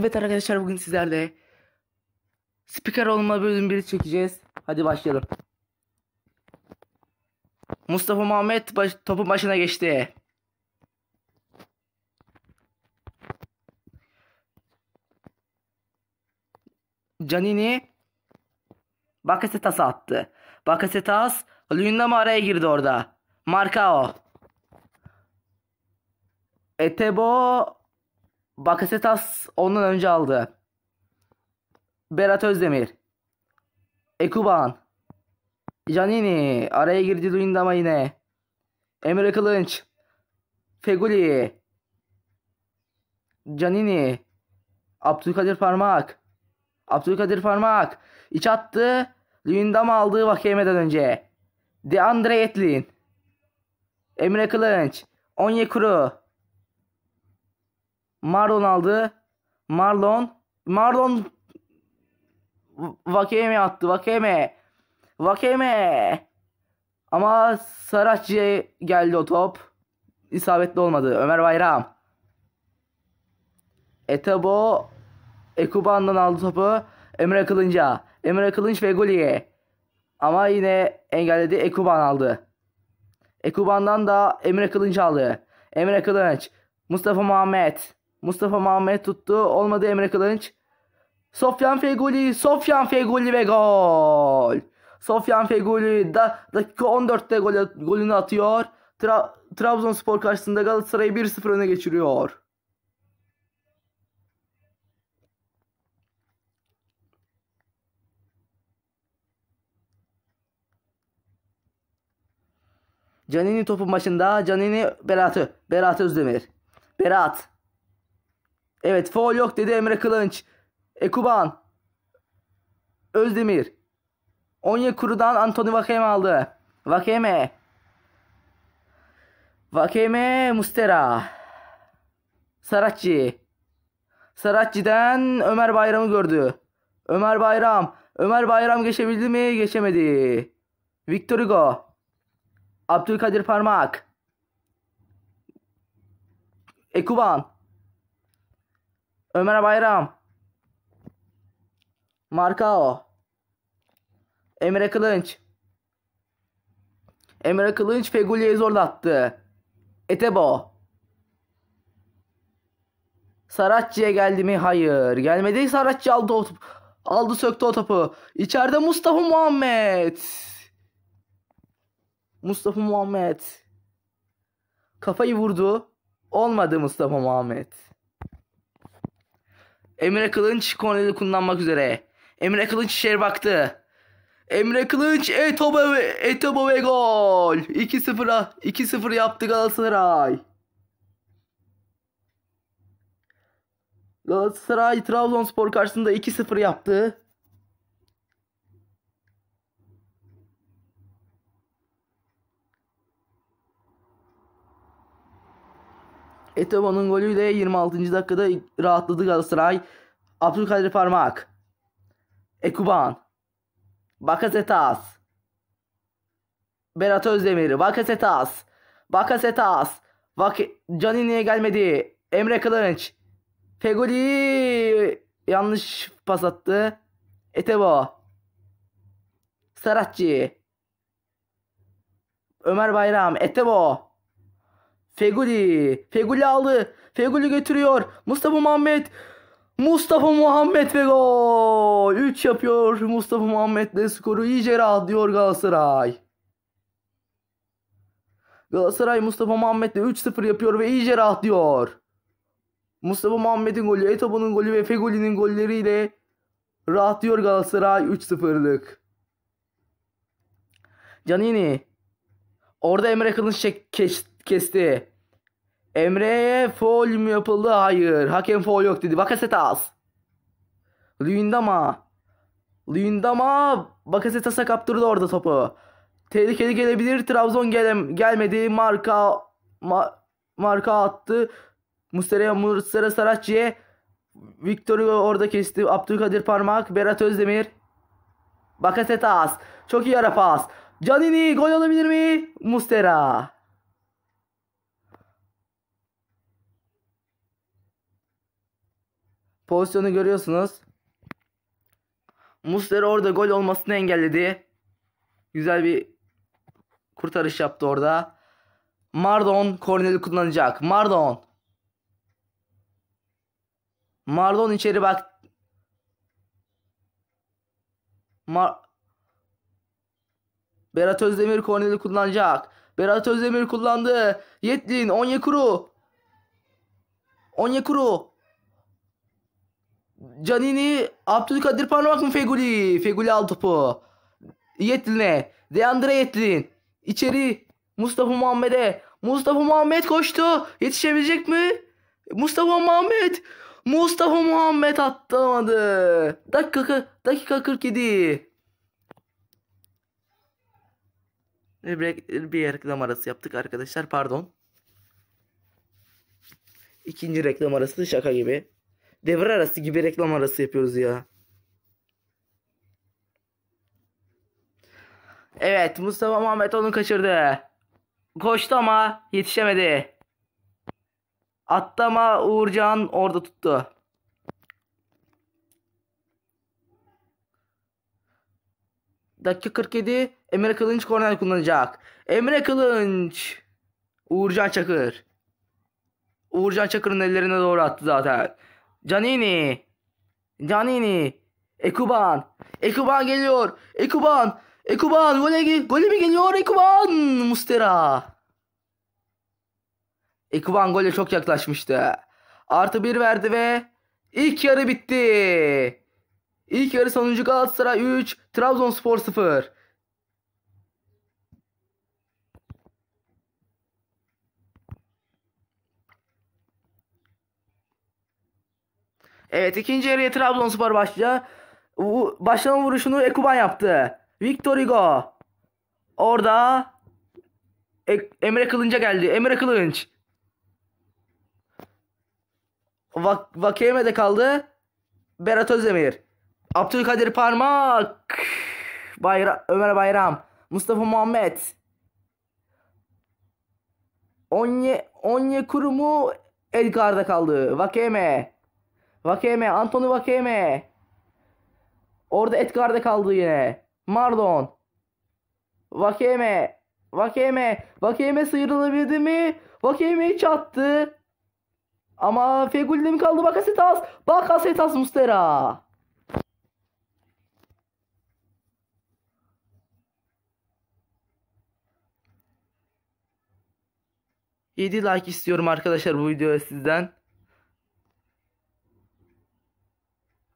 Evet arkadaşlar bugün sizlerle spiker olma bölüm 1 çekeceğiz. Hadi başlayalım. Mustafa Mehmet baş, topun başına geçti. Canini bakasetas attı. Bakasetas Lündam araya girdi orada. o. Etebo Bakasetas ondan önce aldı. Berat Özdemir. Ekuban. Janini Araya girdi Luyendama yine. Emre Kılınç. Feguli. Canini. Abdülkadir Parmak. Abdülkadir Parmak. İç attı. Luyendama aldığı vakiyemeden önce. Deandre Yetlin. Emre Kılınç. Onyekuru. Marlon aldı. Marlon. Marlon Vakeme attı. Vakeme. Vakeme. Ama Saracchi'ye geldi o top. İsabetli olmadı. Ömer Bayram. Etebo Ekuban'dan aldı topu. Emre Kılınç'a. Emre Kılınç ve Guli'ye. Ama yine engelledi. Ekuban aldı. Ekuban'dan da Emre Kılınç aldı. Emre Kılınç. Mustafa Muhammed. Mustafa Muhammed tuttu. Olmadı Emre Kılınç. Sofyan Feguli, Sofyan Feguli ve gol. Sofyan Feguli da dakika 14'te gol, golünü atıyor. Tra Trabzonspor karşısında Galatasaray'ı 1-0 öne geçiriyor. Canini topu başında. Canini Beratı, Berat Özdemir. Berat. Evet foul yok dedi Emre Kılınç. Ekuban. Özdemir. kuru'dan Anthony Vakeme aldı. Vakeme. Vakeme Mustera. Saratçı. Saratçı'dan Ömer Bayram'ı gördü. Ömer Bayram. Ömer Bayram geçebildi mi? Geçemedi. Victor Hugo. Abdülkadir Parmak. Ekuban. Ömer Bayram. Markao. Emre Kılınç. Emre Kılınç Fegulya'yı zorlattı. Etebo. Saratçı'ya geldi mi? Hayır. Gelmedi. Saratçı aldı o topu. Aldı söktü o topu. İçeride Mustafa Muhammed. Mustafa Muhammed. Kafayı vurdu. Olmadı Mustafa Muhammed. Emre Kılınç Korneli kullanmak üzere. Emre Kılınç şer baktı. Emre Kılınç Etobo, Etobo ve gol. 2-0'a 2-0 yaptı Galatasaray. Galatasaray Trabzonspor karşısında 2-0 yaptı. Eteba'nın golüyle 26. dakikada rahatladı Galatasaray. Abdülkadir Parmak. Ekuban. Bakasetas. Berat Özdemir. Bakasetas. Bakasetas. Vak Canini'ye gelmedi. Emre Kılınç. Fegoli yanlış pas attı. Etebo. Saratçı. Ömer Bayram. Etebo. Feguli. Feguli aldı. Feguli götürüyor. Mustafa Muhammed. Mustafa Muhammed ve gol. 3 yapıyor Mustafa Muhammed de skoru iyice rahatlıyor Galatasaray. Galatasaray Mustafa de 3-0 yapıyor ve iyice rahatlıyor. Mustafa Muhammed'in golü, Etobo'nun golü ve Fegoli'nin golleriyle rahatlıyor Galatasaray 3-0'lık. Canini. Orada Emre Kılıç çek, kesti. Emre'ye foul mü yapıldı? Hayır. Hakem foul yok dedi. Bakasetas. Luyendama. Luyendama Bakasetas'a kaptırdı orada topu. Tehlikeli gelebilir. Trabzon gelem gelmedi. Marka ma marka attı. Mustera Mustera Saracchi'ye Victor'u orada kesti. Abdülkadir Parmak, Berat Özdemir. Bakasetas. Çok iyi ara pas. Canini gol alabilir mi? Mustera. Pozisyonu görüyorsunuz. Muslera orada gol olmasını engelledi. Güzel bir kurtarış yaptı orada. Mardon korneli kullanacak. Mardon. Mardon içeri bak. Mar Berat Özdemir korneli kullanacak. Berat Özdemir kullandı. Yetlin, Onyekuru. Onyekuru. Canini, Abdülkadir Parmak'ın Feguli. Feguli al topu. Yetlin'e. Deandre Yetlin. İçeri Mustafa Muhammed'e. Mustafa Muhammed koştu. Yetişebilecek mi? Mustafa Muhammed. Mustafa Muhammed atlamadı. Dakika, dakika 47. Bir, bir reklam arası yaptık arkadaşlar. Pardon. İkinci reklam arası şaka gibi. Devre arası gibi reklam arası yapıyoruz ya. Evet Mustafa Muhammed onu kaçırdı. Koştu ama yetişemedi. Attı ama Uğurcan orada tuttu. Dakika 47 Emre Kılınç korner kullanacak. Emre Kılınç. Uğurcan Çakır. Uğurcan Çakır'ın ellerine doğru attı zaten. Canini. Canini. Ekuban. Ekuban geliyor. Ekuban. Ekuban gole, gole mi geliyor? Ekuban. Mustera. Ekuban gole çok yaklaşmıştı. Artı bir verdi ve ilk yarı bitti. İlk yarı sonuncu Galatasaray 3, Trabzonspor 0. Evet ikinci yarıya Trabzonspor başlıyor. Başlama vuruşunu Ekuban yaptı. Victor Hugo. Orada Emre Kılınç'a geldi. Emre Kılınç. Vak Vakeme de kaldı. Berat Özdemir. Abdülkadir Parmak. Bayra Ömer Bayram. Mustafa Muhammed. Onye, Onye Kurumu Edgar'da kaldı. Vakeme. Vakeme. Antony Vakeme. Orada Edgar'da kaldı yine. Mardon. Vakeme. Vakeme. Vakeme sıyrılabildi mi? hiç attı. Ama Fegül'de mi kaldı? Bakasetas. Bakasetas Mustera. Yedi like istiyorum arkadaşlar bu videoya sizden.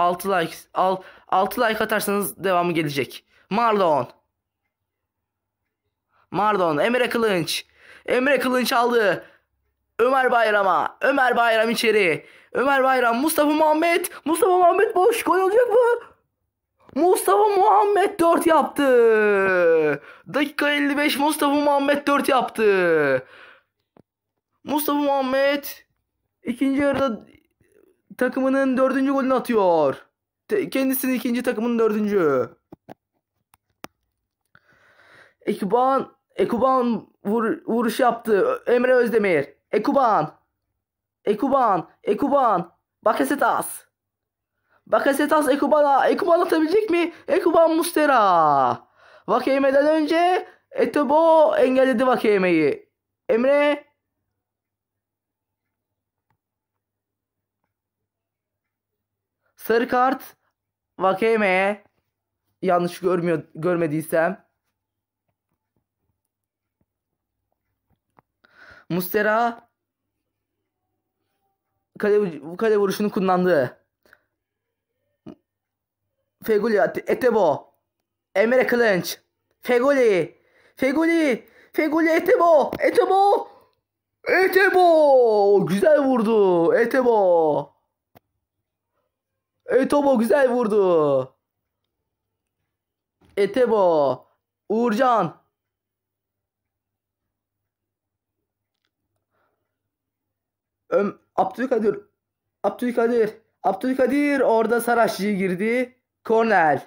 6 like al 6 like atarsanız devamı gelecek. Marlon. Marlon Emre Kılınç. Emre Kılınç aldı. Ömer Bayram'a. Ömer Bayram içeri. Ömer Bayram Mustafa Muhammed. Mustafa Muhammed boş gol olacak mı? Mustafa Muhammed 4 yaptı. Dakika 55 Mustafa Muhammed 4 yaptı. Mustafa Muhammed ikinci yarıda takımının dördüncü golünü atıyor. Kendisinin ikinci takımının dördüncü. Ekuban Ekuban vur, vuruş yaptı. Emre Özdemir. Ekuban. Ekuban. Ekuban. Bakasetas. Bakasetas Ekuban'a. Ekuban atabilecek mi? Ekuban Mustera. Vakeyeme'den önce Etobo engelledi Vakeyeme'yi. Emre Sarı kart Vakeme'ye yanlış görmüyor görmediysem. Mustera kale, kale vuruşunu kullandı. Feguli Etebo. Emre Kılınç. Feguli. Feguli. Feguli Etebo. Etebo. Etebo. Güzel vurdu. Etebo. Etobo güzel vurdu. Etebo. Uğurcan. Öm Abdülkadir. Abdülkadir. Abdülkadir orada Saraçlı'ya girdi. Kornel.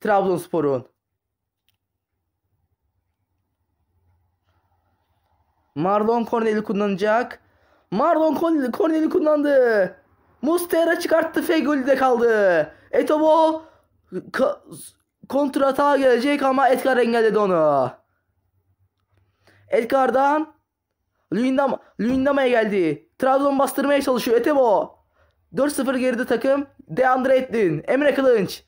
Trabzonspor'un. Marlon Cornel'i kullanacak. Marlon Cornel'i kullandı. Mustera çıkarttı. Fegül'de kaldı. Etobo kontrata gelecek ama Edgar engelledi onu. Edgar'dan Luyendam Luyendama'ya geldi. Trabzon bastırmaya çalışıyor. Etebo. 4-0 geride takım. Deandre Etlin. Emre Kılınç.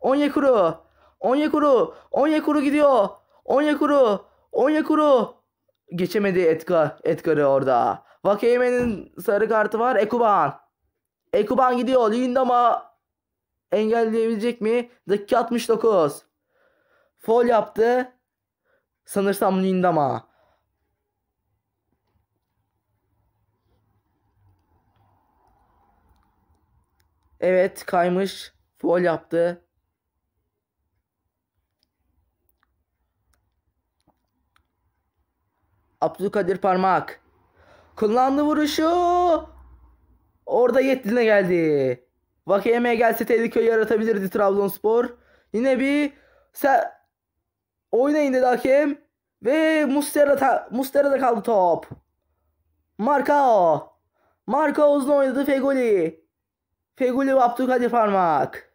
Onyekuru. Onyekuru. Onyekuru gidiyor. Onyekuru. Onyekuru. Geçemedi Edgar. Edgar'ı orada. Vakeyemen'in sarı kartı var. Ekuban. Ekuban gidiyor. Lindama engelleyebilecek mi? Dakika 69. Fol yaptı. Sanırsam Lindama. Evet kaymış. Fol yaptı. Abdülkadir Parmak. Kullandı vuruşu. Orada Yettin'e geldi. Vakeyeme gelse tehlike yaratabilirdi Trabzonspor. Yine bir sen oynayın dedi hakem. Ve Mustera Mustera'da, Mustera'da kaldı top. Marka. Marka uzun oynadı Fegoli. Fegoli ve Abdülkadir Parmak.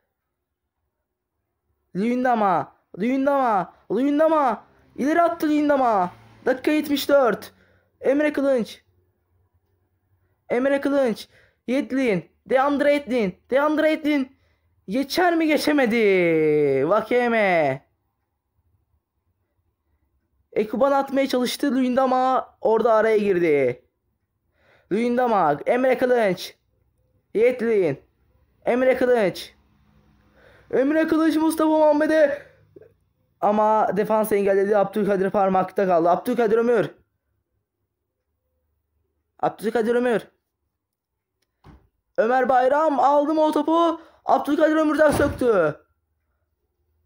Luyendama. Luyendama. Luyendama. İleri attı Luyendama. Dakika 74. Emre Kılınç. Emre Kılınç. Yedlin. Deandre Yedlin. Deandre Yedlin. Geçer mi geçemedi. Vakeme. Ekuban atmaya çalıştı Luyendama orada araya girdi. Luyendama, Emre Kılınç. Yetlin. Emre Kılınç. Emre Kılıç Mustafa Muhammed'e ama defans engelledi. Abdülkadir parmakta kaldı. Abdülkadir Ömür. Abdülkadir Ömür. Ömer Bayram aldı mı o topu? Abdülkadir Ömürden söktü.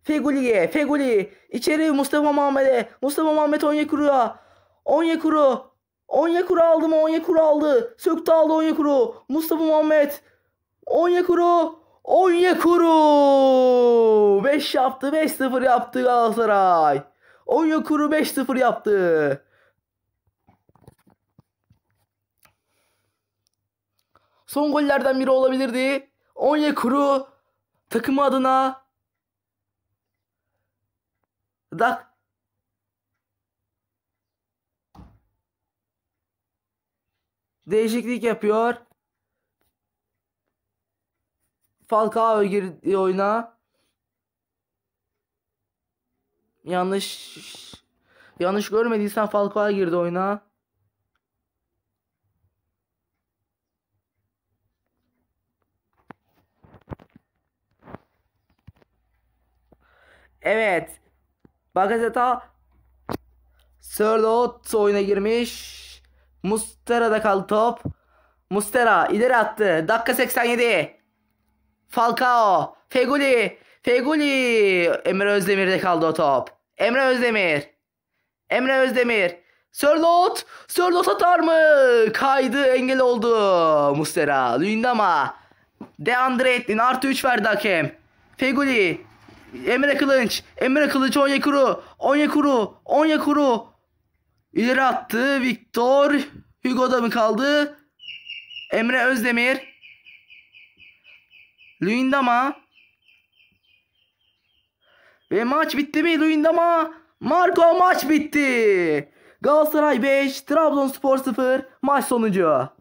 Feguli'ye. Feguli. içeri Mustafa Muhammed'e. Mustafa Muhammed Onyekuru'ya. Onyekuru. Onyekuru aldı mı? Onyekuru aldı. Söktü aldı Onyekuru. Mustafa Muhammed. Onyekuru. Onyekuru. 5 yaptı. 5-0 yaptı Galatasaray. Onyekuru 5-0 yaptı. son gollerden biri olabilirdi. kuru takımı adına dak değişiklik yapıyor. Falcao girdi oyuna. Yanlış yanlış görmediysen Falcao girdi oyuna. Evet. Bagazeta Sörlot oyuna girmiş. Mustera'da kaldı top. Mustera ileri attı. Dakika 87. Falcao. Feguli. Feguli. Emre Özdemir'de kaldı o top. Emre Özdemir. Emre Özdemir. Sörlot. Sörlot atar mı? Kaydı engel oldu. Mustera. Lündama. De Andrettin artı 3 verdi hakem. Feguli. Emre Kılıç, Emre Kılıç Onyekuru. Onyekuru. Onyekuru. İleri attı. Victor. Hugo'da mı kaldı? Emre Özdemir. Luyendama. Ve maç bitti mi Luyendama? Marco maç bitti. Galatasaray 5, Trabzonspor 0 maç sonucu.